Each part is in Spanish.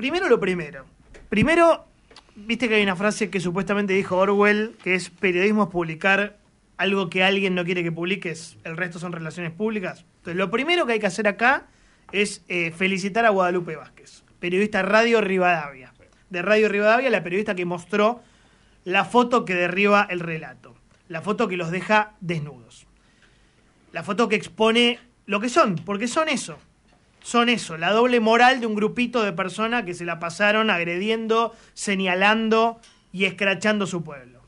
Primero lo primero. Primero, viste que hay una frase que supuestamente dijo Orwell, que es periodismo es publicar algo que alguien no quiere que publiques, el resto son relaciones públicas. Entonces, lo primero que hay que hacer acá es eh, felicitar a Guadalupe Vázquez, periodista Radio Rivadavia. De Radio Rivadavia, la periodista que mostró la foto que derriba el relato, la foto que los deja desnudos, la foto que expone lo que son, porque son eso, son eso, la doble moral de un grupito de personas que se la pasaron agrediendo, señalando y escrachando su pueblo.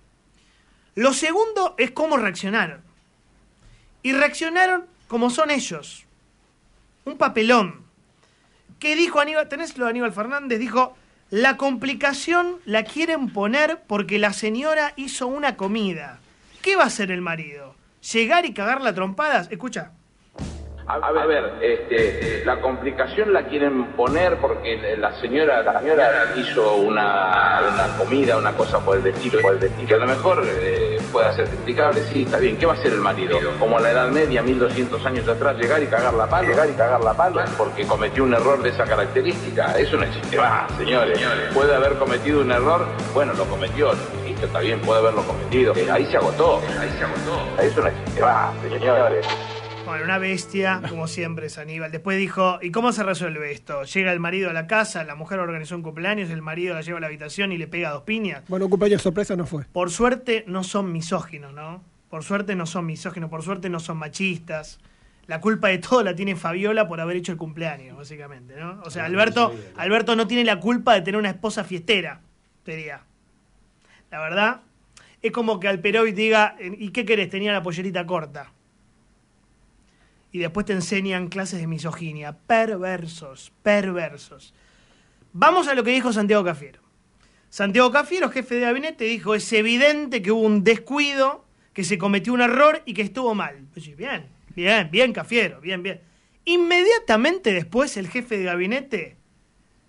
Lo segundo es cómo reaccionaron. Y reaccionaron como son ellos. Un papelón. ¿Qué dijo Aníbal? ¿Tenés de Aníbal Fernández? Dijo, la complicación la quieren poner porque la señora hizo una comida. ¿Qué va a hacer el marido? ¿Llegar y cagar la trompadas? Escucha. A ver, este, la complicación la quieren poner porque la señora, la señora hizo una, comida, una cosa por el vestido, por que a lo mejor eh, pueda ser explicable, sí, está bien. ¿Qué va a hacer el marido? Como la Edad Media, 1200 años atrás, llegar y cagar la pala, llegar y cagar la pala, porque cometió un error de esa característica. Eso no existe más, ah, señores. Puede haber cometido un error, bueno, lo cometió, está bien, puede haberlo cometido. Ahí se agotó, ahí se agotó. Eso no existe más, señores una bestia, como siempre es Aníbal. Después dijo, ¿y cómo se resuelve esto? Llega el marido a la casa, la mujer organizó un cumpleaños, el marido la lleva a la habitación y le pega dos piñas. Bueno, un cumpleaños sorpresa no fue. Por suerte no son misóginos, ¿no? Por suerte no son misóginos, por suerte no son machistas. La culpa de todo la tiene Fabiola por haber hecho el cumpleaños, básicamente, ¿no? O sea, ah, Alberto, Alberto no tiene la culpa de tener una esposa fiestera, sería. La verdad, es como que al y diga, ¿y qué querés? Tenía la pollerita corta y después te enseñan clases de misoginia. Perversos, perversos. Vamos a lo que dijo Santiago Cafiero. Santiago Cafiero, jefe de gabinete, dijo, es evidente que hubo un descuido, que se cometió un error y que estuvo mal. Pues bien, bien, bien, Cafiero, bien, bien. Inmediatamente después el jefe de gabinete,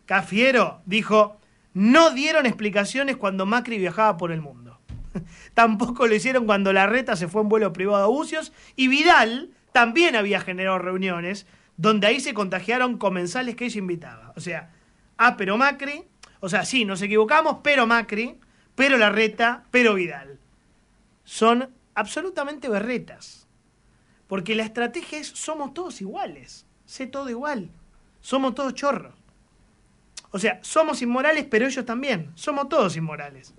Cafiero, dijo, no dieron explicaciones cuando Macri viajaba por el mundo. Tampoco lo hicieron cuando Larreta se fue en vuelo privado a Bucios y Vidal también había generado reuniones donde ahí se contagiaron comensales que ella invitaba. O sea, ah, pero Macri, o sea, sí, nos equivocamos, pero Macri, pero Larreta, pero Vidal. Son absolutamente berretas. Porque la estrategia es somos todos iguales, sé todo igual, somos todos chorros. O sea, somos inmorales, pero ellos también, somos todos inmorales.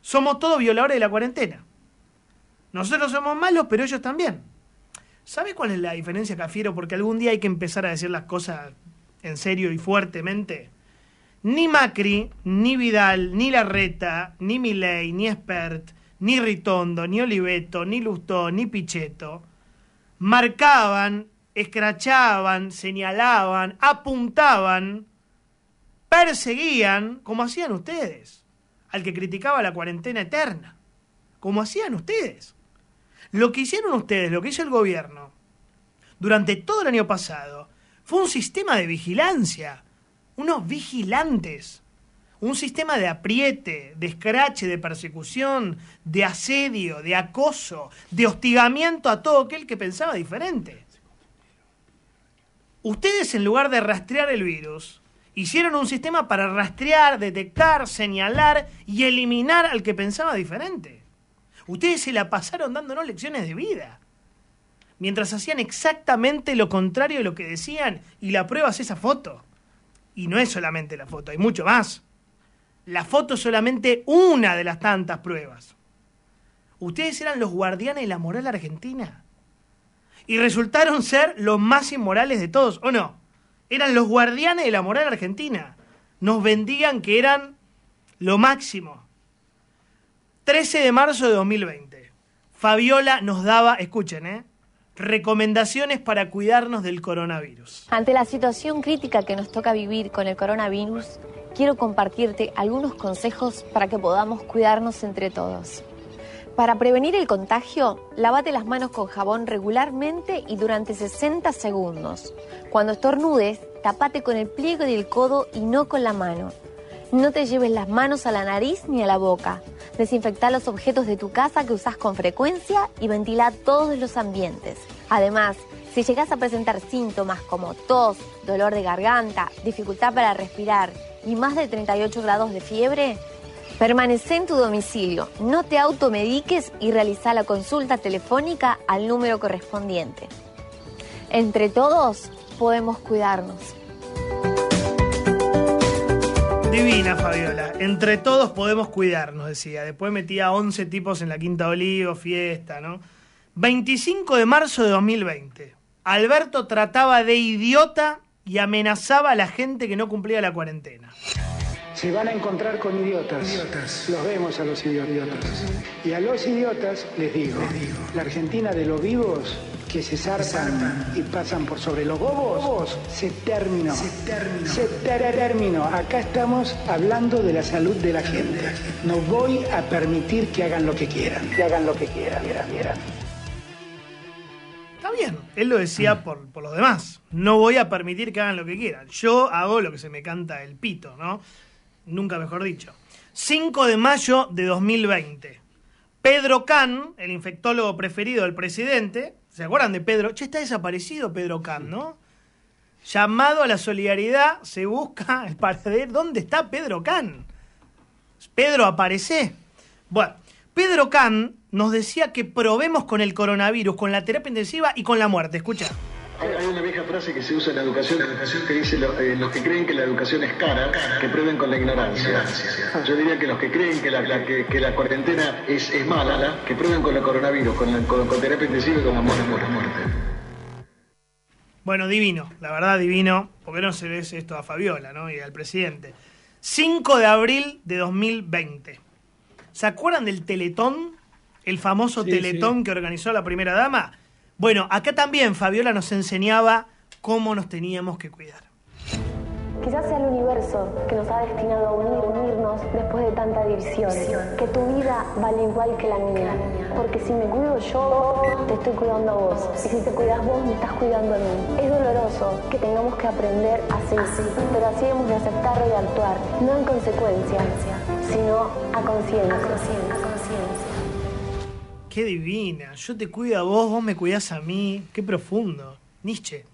Somos todos violadores de la cuarentena. Nosotros somos malos, pero ellos también. ¿Sabe cuál es la diferencia, Cafiero? Porque algún día hay que empezar a decir las cosas en serio y fuertemente. Ni Macri, ni Vidal, ni Larreta, ni Milei, ni Espert, ni Ritondo, ni Oliveto, ni Lustó, ni Pichetto marcaban, escrachaban, señalaban, apuntaban, perseguían, como hacían ustedes, al que criticaba la cuarentena eterna, como hacían ustedes. Lo que hicieron ustedes, lo que hizo el gobierno durante todo el año pasado, fue un sistema de vigilancia, unos vigilantes, un sistema de apriete, de escrache, de persecución, de asedio, de acoso, de hostigamiento a todo aquel que pensaba diferente. Ustedes en lugar de rastrear el virus, hicieron un sistema para rastrear, detectar, señalar y eliminar al que pensaba diferente. Ustedes se la pasaron dándonos lecciones de vida. Mientras hacían exactamente lo contrario de lo que decían, y la prueba es esa foto. Y no es solamente la foto, hay mucho más. La foto es solamente una de las tantas pruebas. Ustedes eran los guardianes de la moral argentina. Y resultaron ser los más inmorales de todos, ¿o no? Eran los guardianes de la moral argentina. Nos bendigan que eran lo máximo. 13 de marzo de 2020. Fabiola nos daba, escuchen, ¿eh? recomendaciones para cuidarnos del coronavirus. Ante la situación crítica que nos toca vivir con el coronavirus, quiero compartirte algunos consejos para que podamos cuidarnos entre todos. Para prevenir el contagio, lavate las manos con jabón regularmente y durante 60 segundos. Cuando estornudes, tapate con el pliego del codo y no con la mano. No te lleves las manos a la nariz ni a la boca. Desinfecta los objetos de tu casa que usas con frecuencia y ventila todos los ambientes. Además, si llegas a presentar síntomas como tos, dolor de garganta, dificultad para respirar y más de 38 grados de fiebre, permanece en tu domicilio, no te automediques y realiza la consulta telefónica al número correspondiente. Entre todos podemos cuidarnos. Divina, Fabiola. Entre todos podemos cuidarnos, decía. Después metía 11 tipos en la Quinta de Olivo, fiesta, ¿no? 25 de marzo de 2020. Alberto trataba de idiota y amenazaba a la gente que no cumplía la cuarentena. Se van a encontrar con idiotas. idiotas. Los vemos a los idiotas. Y a los idiotas les digo. la Argentina de los vivos que se zarpan, y pasan por sobre los bobos, se terminó. Se terminó. Se terminó. Acá estamos hablando de la salud de la gente. No voy a permitir que hagan lo que quieran. Que hagan lo que quieran. Mira, mira. Está bien, él lo decía por, por los demás. No voy a permitir que hagan lo que quieran. Yo hago lo que se me canta el pito, ¿no? Nunca mejor dicho. 5 de mayo de 2020. Pedro Can, el infectólogo preferido del presidente, ¿Se acuerdan de Pedro? Che, está desaparecido Pedro Can, ¿no? Llamado a la solidaridad, se busca el paradero. ¿Dónde está Pedro Can? Pedro aparece. Bueno, Pedro Can nos decía que probemos con el coronavirus, con la terapia intensiva y con la muerte. Escucha. Hay una vieja frase que se usa en la educación, educación que dice eh, los que creen que la educación es cara, que prueben con la ignorancia. Yo diría que los que creen que la, cuarentena es, mala, que prueben con el coronavirus, con, la, con, terapia intensiva y con la muerte, la muerte. Bueno, divino, la verdad divino, porque no se ve esto a Fabiola ¿no? y al presidente. 5 de abril de 2020. ¿Se acuerdan del Teletón? El famoso Teletón que organizó la primera dama bueno, acá también Fabiola nos enseñaba cómo nos teníamos que cuidar. Quizás sea el universo que nos ha destinado a unir, unirnos después de tanta división. Que tu vida vale igual que la mía. Porque si me cuido yo, te estoy cuidando a vos. Y si te cuidas vos, me estás cuidando a mí. Es doloroso que tengamos que aprender a ser así. Pero así hemos de aceptarlo y actuar. No en consecuencia, sino a conciencia. A conciencia qué divina. Yo te cuido a vos, vos me cuidás a mí. Qué profundo. Nietzsche.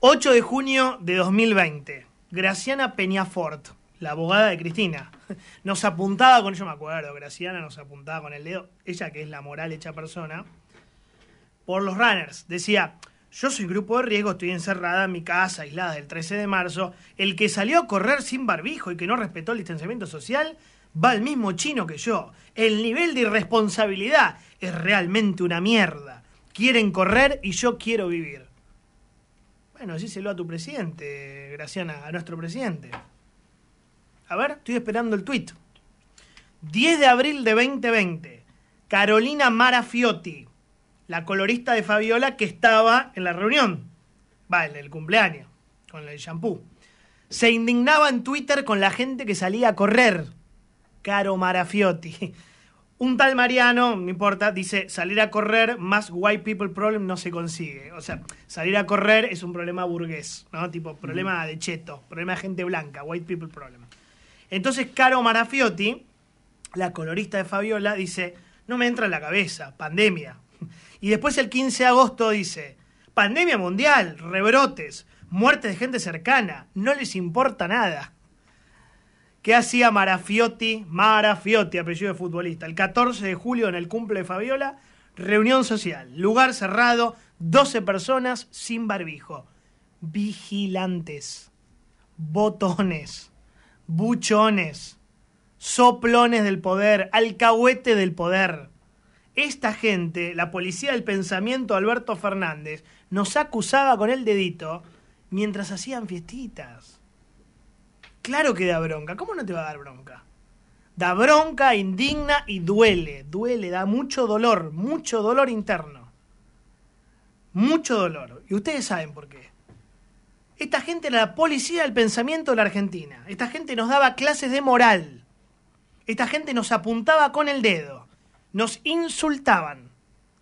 8 de junio de 2020. Graciana Peñafort, la abogada de Cristina, nos apuntaba con, yo me acuerdo, Graciana nos apuntaba con el dedo, ella que es la moral hecha persona, por los runners. Decía, yo soy grupo de riesgo, estoy encerrada en mi casa, aislada del 13 de marzo. El que salió a correr sin barbijo y que no respetó el distanciamiento social va el mismo chino que yo. El nivel de irresponsabilidad es realmente una mierda. Quieren correr y yo quiero vivir. Bueno, díselo a tu presidente, Graciana, a nuestro presidente. A ver, estoy esperando el tuit. 10 de abril de 2020. Carolina Marafiotti, la colorista de Fabiola que estaba en la reunión. en el cumpleaños, con el shampoo. Se indignaba en Twitter con la gente que salía a correr Caro Marafiotti. Un tal Mariano, no importa, dice salir a correr más white people problem no se consigue. O sea, salir a correr es un problema burgués, ¿no? Tipo, problema de cheto, problema de gente blanca, white people problem. Entonces, Caro Marafiotti, la colorista de Fabiola, dice, no me entra en la cabeza, pandemia. Y después el 15 de agosto dice, pandemia mundial, rebrotes, Muerte de gente cercana, no les importa nada. ¿Qué hacía Marafiotti? Marafiotti, apellido de futbolista. El 14 de julio, en el cumple de Fabiola, reunión social. Lugar cerrado, 12 personas sin barbijo. Vigilantes, botones, buchones, soplones del poder, alcahuete del poder. Esta gente, la policía del pensamiento Alberto Fernández, nos acusaba con el dedito mientras hacían fiestitas. Claro que da bronca. ¿Cómo no te va a dar bronca? Da bronca, indigna y duele. Duele, da mucho dolor, mucho dolor interno. Mucho dolor. Y ustedes saben por qué. Esta gente era la policía del pensamiento de la Argentina. Esta gente nos daba clases de moral. Esta gente nos apuntaba con el dedo. Nos insultaban.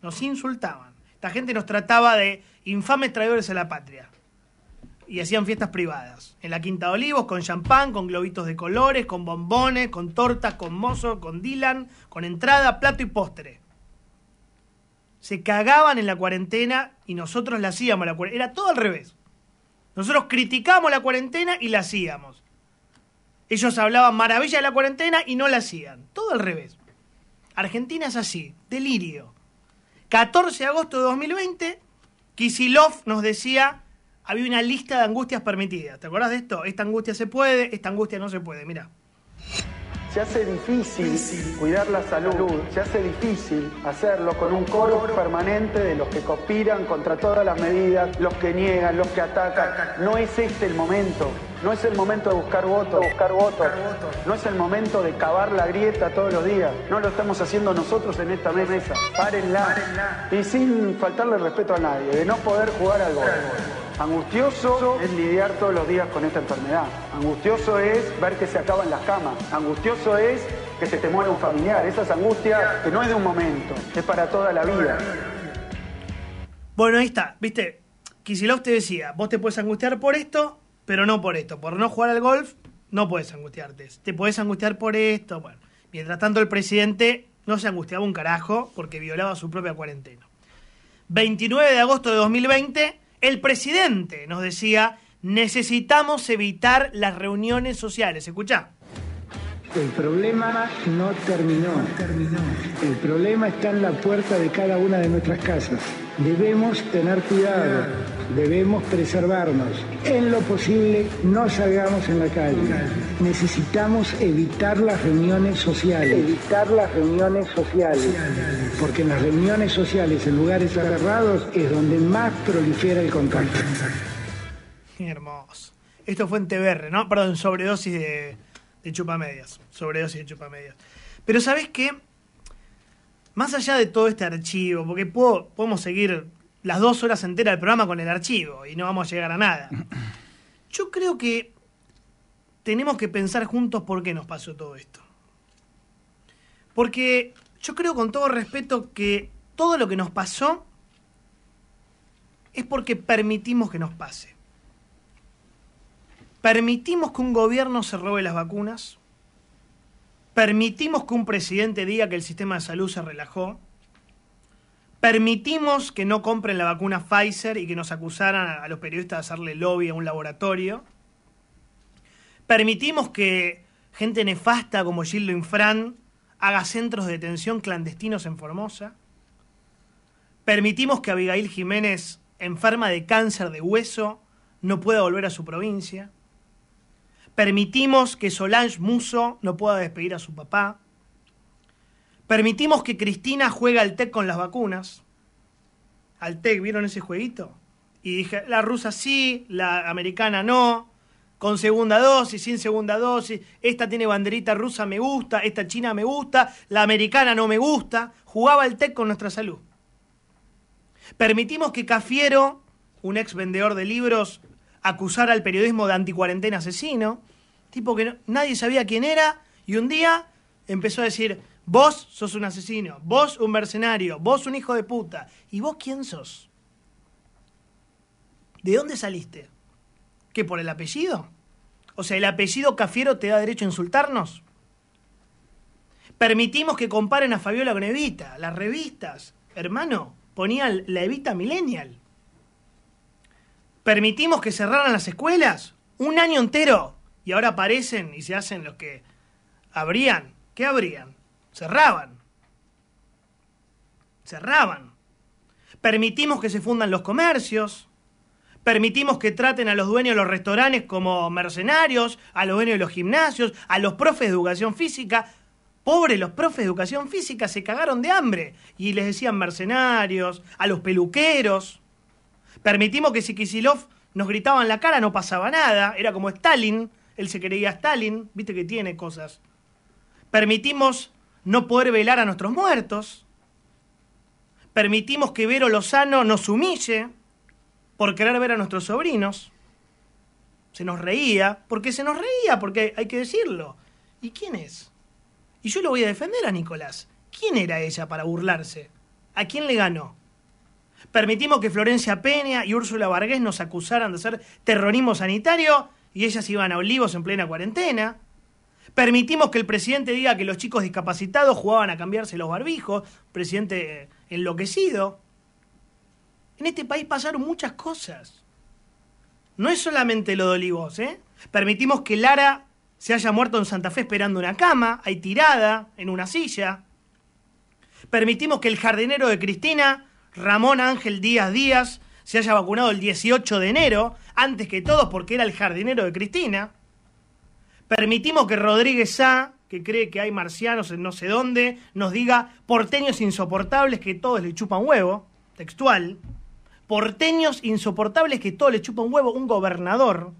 Nos insultaban. Esta gente nos trataba de infames traidores a la patria y hacían fiestas privadas. En la Quinta de Olivos, con champán, con globitos de colores, con bombones, con tortas, con mozo, con Dylan, con entrada, plato y postre. Se cagaban en la cuarentena y nosotros la hacíamos la Era todo al revés. Nosotros criticamos la cuarentena y la hacíamos. Ellos hablaban maravilla de la cuarentena y no la hacían. Todo al revés. Argentina es así, delirio. 14 de agosto de 2020, Kisilov nos decía había una lista de angustias permitidas. ¿Te acordás de esto? Esta angustia se puede, esta angustia no se puede. Mira. Se hace difícil, cuidar la salud, se hace difícil hacerlo con un coro permanente de los que conspiran contra todas las medidas, los que niegan, los que atacan. No es este el momento, no es el momento de buscar votos, buscar votos. no es el momento de cavar la grieta todos los días, no lo estamos haciendo nosotros en esta mesa. Párenla. Y sin faltarle respeto a nadie, de no poder jugar al gol. Angustioso es lidiar todos los días con esta enfermedad. Angustioso es ver que se acaban las camas. Angustioso es que se te muere un familiar. Esa es angustia que no es de un momento, es para toda la vida. Bueno, ahí está, viste. Kisilov te decía, vos te puedes angustiar por esto, pero no por esto. Por no jugar al golf, no puedes angustiarte. Te puedes angustiar por esto. Bueno, mientras tanto el presidente no se angustiaba un carajo porque violaba su propia cuarentena. 29 de agosto de 2020 el presidente nos decía, necesitamos evitar las reuniones sociales. Escuchá. El problema no terminó. El problema está en la puerta de cada una de nuestras casas. Debemos tener cuidado debemos preservarnos. En lo posible, no salgamos en la calle. Necesitamos evitar las reuniones sociales. Evitar las reuniones sociales. Porque en las reuniones sociales, en lugares agarrados, es donde más prolifera el contacto. hermoso. Esto fue en TBR, ¿no? Perdón, sobredosis de, chupamedias. Sobredosis de chupamedias. Pero ¿sabes qué? Más allá de todo este archivo, porque podemos seguir las dos horas enteras del programa con el archivo y no vamos a llegar a nada. Yo creo que tenemos que pensar juntos por qué nos pasó todo esto. Porque yo creo con todo respeto que todo lo que nos pasó es porque permitimos que nos pase. Permitimos que un gobierno se robe las vacunas. Permitimos que un presidente diga que el sistema de salud se relajó. Permitimos que no compren la vacuna Pfizer y que nos acusaran a los periodistas de hacerle lobby a un laboratorio. Permitimos que gente nefasta como Gildo Infran haga centros de detención clandestinos en Formosa. Permitimos que Abigail Jiménez, enferma de cáncer de hueso, no pueda volver a su provincia. Permitimos que Solange Muso no pueda despedir a su papá. Permitimos que Cristina juegue al TEC con las vacunas. Al TEC, ¿vieron ese jueguito? Y dije, la rusa sí, la americana no, con segunda dosis, sin segunda dosis, esta tiene banderita rusa me gusta, esta china me gusta, la americana no me gusta. Jugaba al TEC con nuestra salud. Permitimos que Cafiero, un ex vendedor de libros, acusara al periodismo de anticuarentena asesino, tipo que nadie sabía quién era, y un día empezó a decir, Vos sos un asesino, vos un mercenario, vos un hijo de puta. ¿Y vos quién sos? ¿De dónde saliste? ¿Qué por el apellido? O sea, ¿el apellido Cafiero te da derecho a insultarnos? Permitimos que comparen a Fabiola con Evita, las revistas. Hermano, ponían la Evita Millennial. Permitimos que cerraran las escuelas un año entero. Y ahora aparecen y se hacen los que habrían. ¿Qué habrían? Cerraban. Cerraban. Permitimos que se fundan los comercios. Permitimos que traten a los dueños de los restaurantes como mercenarios, a los dueños de los gimnasios, a los profes de educación física. Pobre, los profes de educación física se cagaron de hambre y les decían mercenarios, a los peluqueros. Permitimos que si Kisilov nos gritaba en la cara no pasaba nada, era como Stalin, él se creía Stalin, viste que tiene cosas. Permitimos no poder velar a nuestros muertos. Permitimos que Vero Lozano nos humille por querer ver a nuestros sobrinos. Se nos reía, porque se nos reía, porque hay que decirlo. ¿Y quién es? Y yo lo voy a defender a Nicolás. ¿Quién era ella para burlarse? ¿A quién le ganó? Permitimos que Florencia Peña y Úrsula Vargas nos acusaran de hacer terrorismo sanitario y ellas iban a Olivos en plena cuarentena. Permitimos que el presidente diga que los chicos discapacitados jugaban a cambiarse los barbijos, presidente enloquecido. En este país pasaron muchas cosas. No es solamente lo de Olivos, ¿eh? Permitimos que Lara se haya muerto en Santa Fe esperando una cama, ahí tirada, en una silla. Permitimos que el jardinero de Cristina, Ramón Ángel Díaz Díaz, se haya vacunado el 18 de enero, antes que todos porque era el jardinero de Cristina permitimos que Rodríguez A, que cree que hay marcianos en no sé dónde, nos diga porteños insoportables que todos le chupan huevo, textual, porteños insoportables que todos le chupan huevo, un gobernador,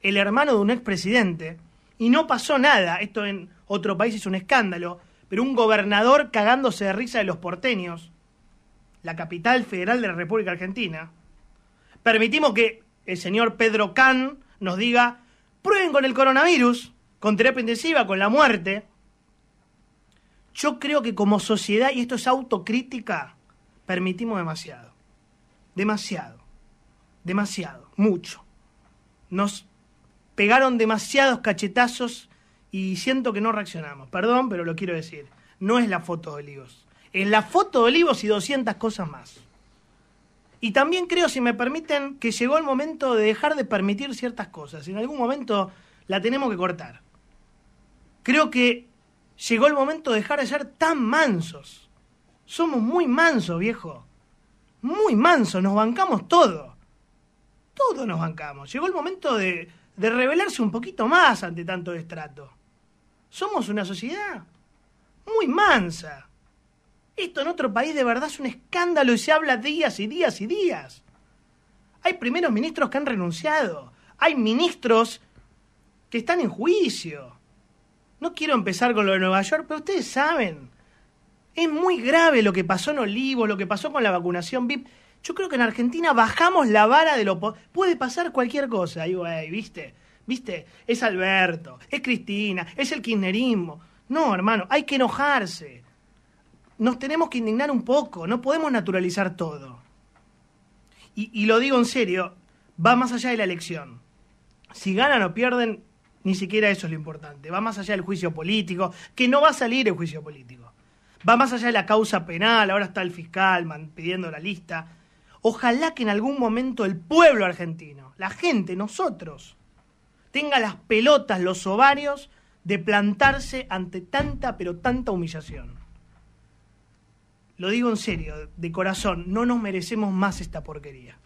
el hermano de un expresidente, y no pasó nada, esto en otro país es un escándalo, pero un gobernador cagándose de risa de los porteños, la capital federal de la República Argentina, permitimos que el señor Pedro Can nos diga Prueben con el coronavirus, con terapia intensiva, con la muerte. Yo creo que como sociedad, y esto es autocrítica, permitimos demasiado. Demasiado. Demasiado. Mucho. Nos pegaron demasiados cachetazos y siento que no reaccionamos. Perdón, pero lo quiero decir. No es la foto de Olivos. Es la foto de Olivos y 200 cosas más. Y también creo, si me permiten, que llegó el momento de dejar de permitir ciertas cosas. En algún momento la tenemos que cortar. Creo que llegó el momento de dejar de ser tan mansos. Somos muy mansos, viejo. Muy mansos, nos bancamos todo. Todo nos bancamos. Llegó el momento de, de rebelarse un poquito más ante tanto destrato. Somos una sociedad muy mansa. Esto en otro país de verdad es un escándalo y se habla días y días y días. Hay primeros ministros que han renunciado. Hay ministros que están en juicio. No quiero empezar con lo de Nueva York, pero ustedes saben. Es muy grave lo que pasó en Olivo, lo que pasó con la vacunación VIP. Yo creo que en Argentina bajamos la vara de lo... Puede pasar cualquier cosa. Ahí ¿viste? ¿Viste? Es Alberto, es Cristina, es el kirchnerismo. No, hermano, hay que enojarse nos tenemos que indignar un poco, no podemos naturalizar todo. Y, lo digo en serio, va más allá de la elección. Si ganan o pierden, ni siquiera eso es lo importante. Va más allá del juicio político, que no va a salir el juicio político. Va más allá de la causa penal, ahora está el fiscal pidiendo la lista. Ojalá que en algún momento el pueblo argentino, la gente, nosotros, tenga las pelotas, los ovarios de plantarse ante tanta, pero tanta humillación lo digo en serio, de corazón, no nos merecemos más esta porquería.